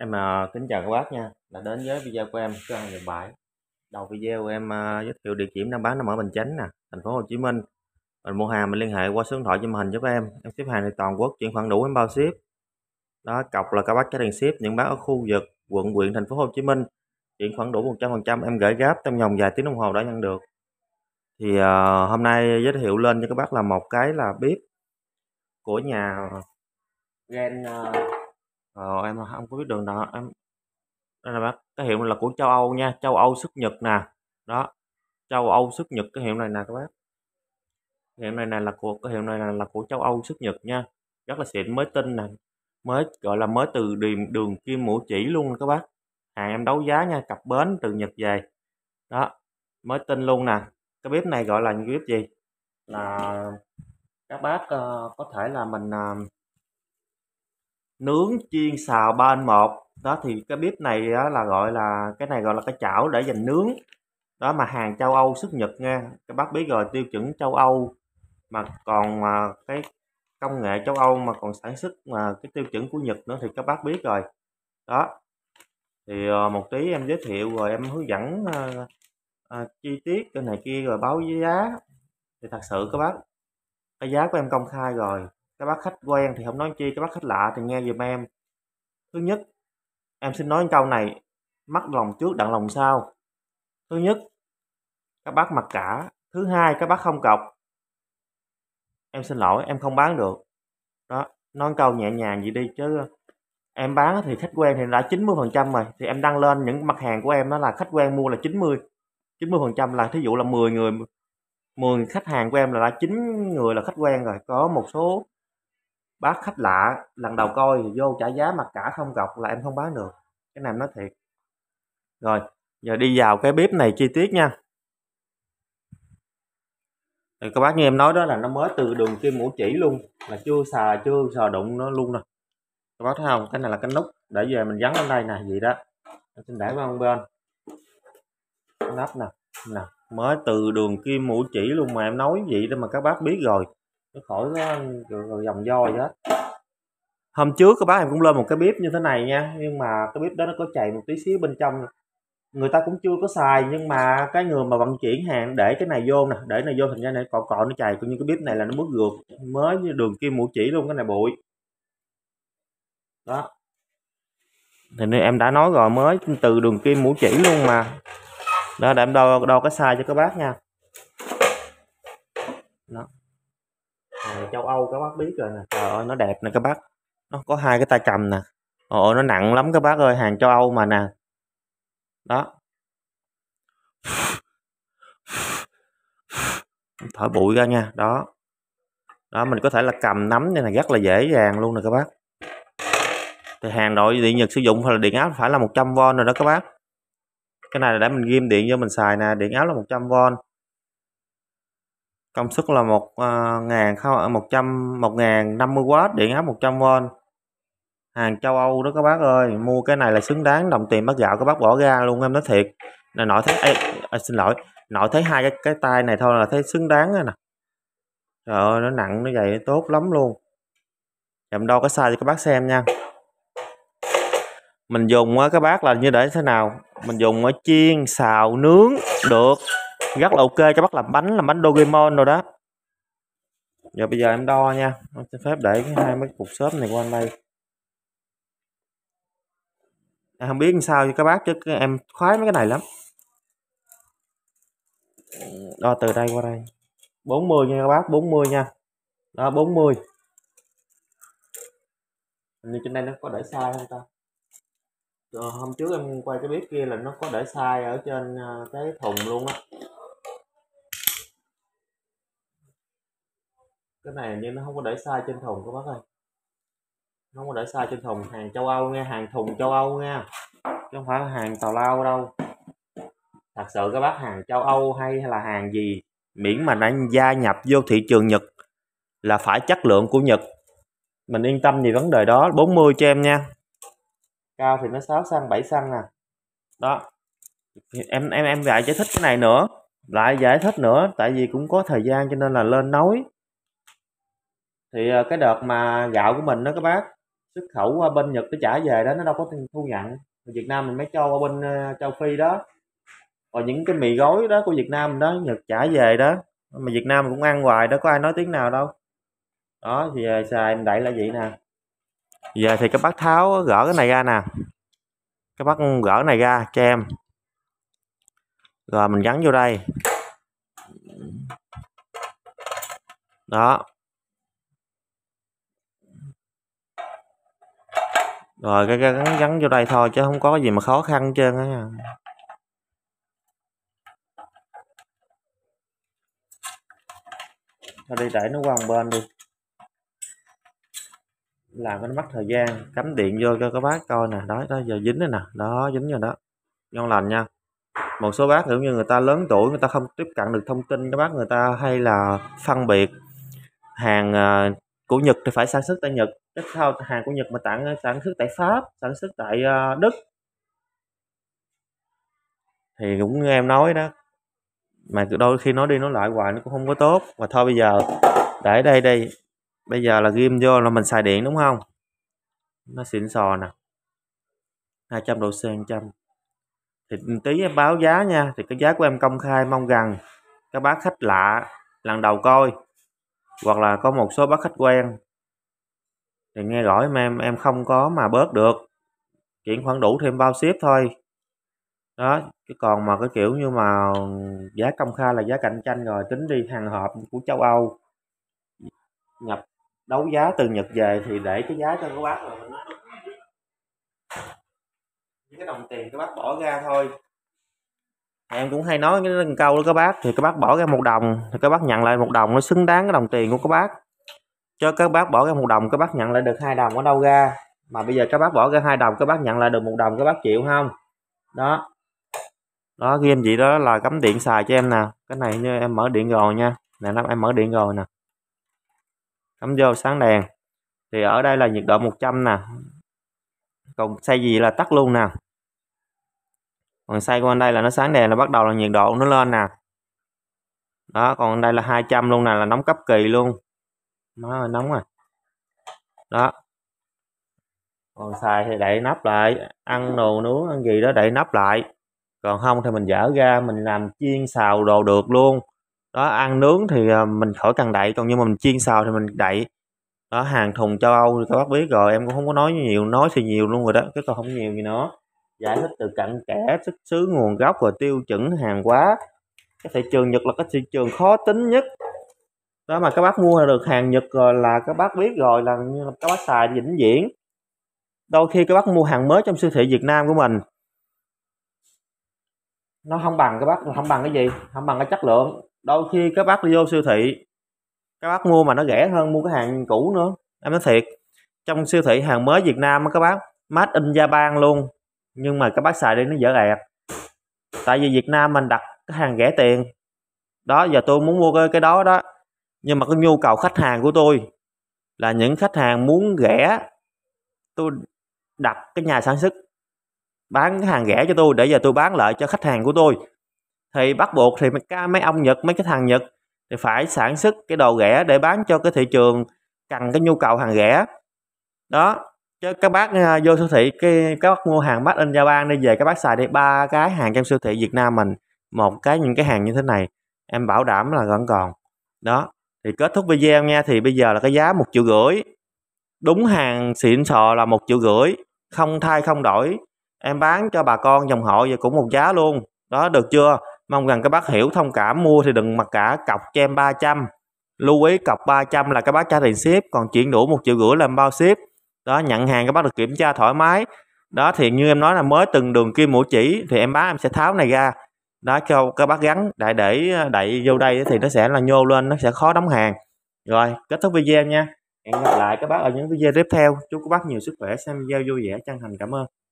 Em à, kính chào các bác nha đã đến với video của em cửa hàng Nhật Bãi đầu video em à, giới thiệu địa điểm đang bán nằm ở Bình Chánh nè thành phố Hồ Chí Minh mình mua hàng mình liên hệ qua số điện thoại trên màn hình giúp em em ship hàng thì toàn quốc chuyển khoản đủ em bao ship đó cọc là các bác trả tiền ship những bác ở khu vực quận huyện thành phố Hồ Chí Minh chuyển khoản đủ 100% em gửi gáp trong vòng vài tiếng đồng hồ đã nhận được thì à, hôm nay giới thiệu lên cho các bác là một cái là bếp của nhà Gen uh, à, ờ, em không có biết đường nào em đây là bác cái hiệu là của châu Âu nha châu Âu xuất Nhật nè đó châu Âu xuất Nhật cái hiệu này nè các bác cái hiệu này nè là của cái hiệu này là, là của châu Âu xuất Nhật nha rất là xịn mới tin nè mới gọi là mới từ đường, đường kim mũi chỉ luôn các bác hàng em đấu giá nha cặp bến từ Nhật về đó mới tin luôn nè cái bếp này gọi là những bếp gì là các bác uh, có thể là mình uh, nướng chiên xào ba in một đó thì cái bếp này đó là gọi là cái này gọi là cái chảo để dành nướng đó mà hàng châu Âu xuất Nhật nha các bác biết rồi tiêu chuẩn châu Âu mà còn mà cái công nghệ châu Âu mà còn sản xuất mà cái tiêu chuẩn của Nhật nữa thì các bác biết rồi đó thì ờ, một tí em giới thiệu rồi em hướng dẫn à, à, chi tiết cái này kia rồi báo giá thì thật sự các bác cái giá của em công khai rồi các bác khách quen thì không nói chi các bác khách lạ thì nghe giùm em thứ nhất em xin nói câu này mắc lòng trước đặng lòng sau thứ nhất các bác mặc cả thứ hai các bác không cọc em xin lỗi em không bán được đó nói câu nhẹ nhàng vậy đi chứ em bán thì khách quen thì đã 90 phần trăm rồi thì em đăng lên những mặt hàng của em đó là khách quen mua là 90 90 phần trăm là thí dụ là 10 người 10 khách hàng của em là đã 9 người là khách quen rồi có một số bác khách lạ lần đầu coi vô trả giá mặt cả không gọc là em không bán được cái này em nói thiệt rồi giờ đi vào cái bếp này chi tiết nha thì các bác như em nói đó là nó mới từ đường kim mũi chỉ luôn là chưa xà chưa sờ đụng nó luôn nè các bác thấy không cái này là cái nút để về mình gắn lên đây nè gì đó em xin để qua bên nắp nè nè mới từ đường kim mũi chỉ luôn mà em nói vậy đó mà các bác biết rồi nó khỏi có dòng voi hết hôm trước các bác em cũng lên một cái bếp như thế này nha nhưng mà cái bếp đó nó có chạy một tí xíu bên trong người ta cũng chưa có xài nhưng mà cái người mà vận chuyển hàng để cái này vô nè để này vô thành ra này cọ cọ nó chày cũng như cái bếp này là nó bước gượt mới như đường kim mũi chỉ luôn cái này bụi đó thì như em đã nói rồi mới từ đường kim mũi chỉ luôn mà đó để em đo đo cái size cho các bác nha đó à, châu âu các bác biết rồi nè trời ơi nó đẹp nè các bác nó có hai cái tay cầm nè ồ nó nặng lắm các bác ơi hàng châu âu mà nè đó thổi bụi ra nha đó đó mình có thể là cầm nắm nên là rất là dễ dàng luôn nè các bác thì hàng nội điện nhật sử dụng phải là điện áp phải là 100V rồi đó các bác cái này là để mình ghim điện cho mình xài nè điện áp là 100V công suất là một ờ, ngàn không à, một trăm một ngàn năm mươi w điện áp 100V hàng châu Âu đó các bác ơi mua cái này là xứng đáng đồng tiền bác gạo các bác bỏ ra luôn em nói thiệt là nội thấy ê, à, xin lỗi nội thấy hai cái cái tay này thôi là thấy xứng đáng rồi nè trời ơi nó nặng nó vậy tốt lắm luôn chậm đo cái size cho các bác xem nha mình dùng á các bác là như để thế nào mình dùng ở chiên xào nướng được rất là ok cho bác làm bánh làm bánh Dogemon rồi đó giờ bây giờ em đo nha em xin phép để cái hai mấy cục xốp này qua đây em không biết sao cho các bác chứ em khoái mấy cái này lắm đo từ đây qua đây 40 nha các bác 40 nha đó 40 hình như trên đây nó có để sai không ta Rồi, ờ, hôm trước em quay cái bếp kia là nó có để sai ở trên ờ, cái thùng luôn á cái này nhưng nó không có để sai trên thùng các bác ơi không có để sai trên thùng hàng châu âu nghe hàng thùng châu âu nghe, chứ không phải là hàng tàu lao đâu thật sự các bác hàng châu âu hay là hàng gì miễn mà đã gia nhập vô thị trường nhật là phải chất lượng của nhật mình yên tâm về vấn đề đó 40 cho em nha cao thì nó 6 xăng 7 xăng nè à. đó em em em lại giải thích cái này nữa lại giải thích nữa tại vì cũng có thời gian cho nên là lên nói thì ờ, cái đợt mà gạo của mình đó các bác xuất khẩu qua bên Nhật nó trả về đó nó đâu có thu nhận ở Việt Nam mình mới cho qua bên ờ, châu Phi đó và những cái mì gói đó của Việt Nam đó Nhật trả về đó mà Việt Nam cũng ăn hoài đó có ai nói tiếng nào đâu đó thì ờ, xài mình đậy là vậy nè giờ thì các bác tháo gỡ cái này ra nè các bác gỡ cái này ra cho em rồi mình gắn vô đây đó rồi cái gắn gắn vô đây thôi chứ không có gì mà khó khăn trơn á thôi đi để nó qua một bên đi làm cái nó mất thời gian cắm điện vô cho các bác coi nè đó đó giờ dính rồi nè đó dính rồi đó ngon lành nha một số bác kiểu như người ta lớn tuổi người ta không tiếp cận được thông tin các bác người ta hay là phân biệt hàng à, của Nhật thì phải sản xuất tại Nhật chất thao hàng của Nhật mà tặng sản xuất tại Pháp sản xuất tại uh, Đức thì cũng nghe em nói đó mà đôi khi nói đi nói lại hoài nó cũng không có tốt mà thôi bây giờ để đây đây bây giờ là ghim vô là mình xài điện đúng không nó xịn sò nè 200 độ C 100 thì tí em báo giá nha thì cái giá của em công khai mong rằng các bác khách lạ lần đầu coi hoặc là có một số bác khách quen thì nghe gọi mà em em không có mà bớt được chuyển khoản đủ thêm bao ship thôi đó cái còn mà cái kiểu như mà giá công khai là giá cạnh tranh rồi tính đi hàng hộp của châu Âu nhập đấu giá từ Nhật về thì để cái giá cho các bác rồi những cái đồng tiền các bác bỏ ra thôi em cũng hay nói cái câu đó các bác thì các bác bỏ ra một đồng thì các bác nhận lại một đồng nó xứng đáng cái đồng tiền của các bác cho các bác bỏ ra một đồng các bác nhận lại được hai đồng ở đâu ra mà bây giờ các bác bỏ ra hai đồng các bác nhận lại được một đồng các bác chịu không đó đó game gì đó là cắm điện xài cho em nè cái này như em mở điện rồi nha nè nó em mở điện rồi nè cắm vô sáng đèn thì ở đây là nhiệt độ 100 nè còn xây gì là tắt luôn nè còn xây qua đây là nó sáng đèn là bắt đầu là nhiệt độ nó lên nè đó còn đây là 200 luôn nè là nóng cấp kỳ luôn nó nóng rồi à. đó còn xài thì đậy nắp lại ăn đồ nướng ăn gì đó đậy nắp lại còn không thì mình dở ra mình làm chiên xào đồ được luôn đó ăn nướng thì à, mình khỏi cần đậy còn nhưng mà mình chiên xào thì mình đậy đó hàng thùng châu âu thì các bác biết rồi em cũng không có nói nhiều nói thì nhiều luôn rồi đó cái tôi không nhiều gì nữa giải thích từ cặn kẽ xuất xứ nguồn gốc và tiêu chuẩn hàng hóa cái thị trường nhật là cái thị trường khó tính nhất đó mà các bác mua được hàng Nhật rồi là các bác biết rồi là các bác xài vĩnh viễn đôi khi các bác mua hàng mới trong siêu thị Việt Nam của mình nó không bằng các bác không bằng cái gì không bằng cái chất lượng đôi khi các bác đi vô siêu thị các bác mua mà nó rẻ hơn mua cái hàng cũ nữa em nói thiệt trong siêu thị hàng mới Việt Nam á các bác mát in gia Japan luôn nhưng mà các bác xài đi nó dở ẹt tại vì Việt Nam mình đặt cái hàng rẻ tiền đó giờ tôi muốn mua cái, cái đó đó nhưng mà cái nhu cầu khách hàng của tôi là những khách hàng muốn rẻ tôi đặt cái nhà sản xuất bán cái hàng rẻ cho tôi để giờ tôi bán lại cho khách hàng của tôi thì bắt buộc thì mấy ông Nhật mấy cái thằng Nhật thì phải sản xuất cái đồ rẻ để bán cho cái thị trường cần cái nhu cầu hàng rẻ đó chứ các bác à, vô siêu thị cái các bác mua hàng bác in ban đi về các bác xài đi ba cái hàng trong siêu thị Việt Nam mình một cái những cái hàng như thế này em bảo đảm là vẫn còn đó thì kết thúc video nha thì bây giờ là cái giá một triệu rưỡi đúng hàng xịn sò là một triệu rưỡi không thay không đổi em bán cho bà con dòng họ và cũng một giá luôn đó được chưa mong rằng các bác hiểu thông cảm mua thì đừng mặc cả cọc cho em 300 lưu ý cọc 300 là các bác trả tiền ship còn chuyển đủ một triệu rưỡi làm bao ship đó nhận hàng các bác được kiểm tra thoải mái đó thì như em nói là mới từng đường kim mũi chỉ thì em bán em sẽ tháo này ra đó cho các bác gắn để để ờ, đậy vô đây thì nó sẽ là nhô lên nó sẽ khó đóng hàng rồi kết thúc video nha hẹn gặp lại các bác ở những video tiếp theo chúc các bác nhiều sức khỏe xem video vui vẻ chân thành cảm ơn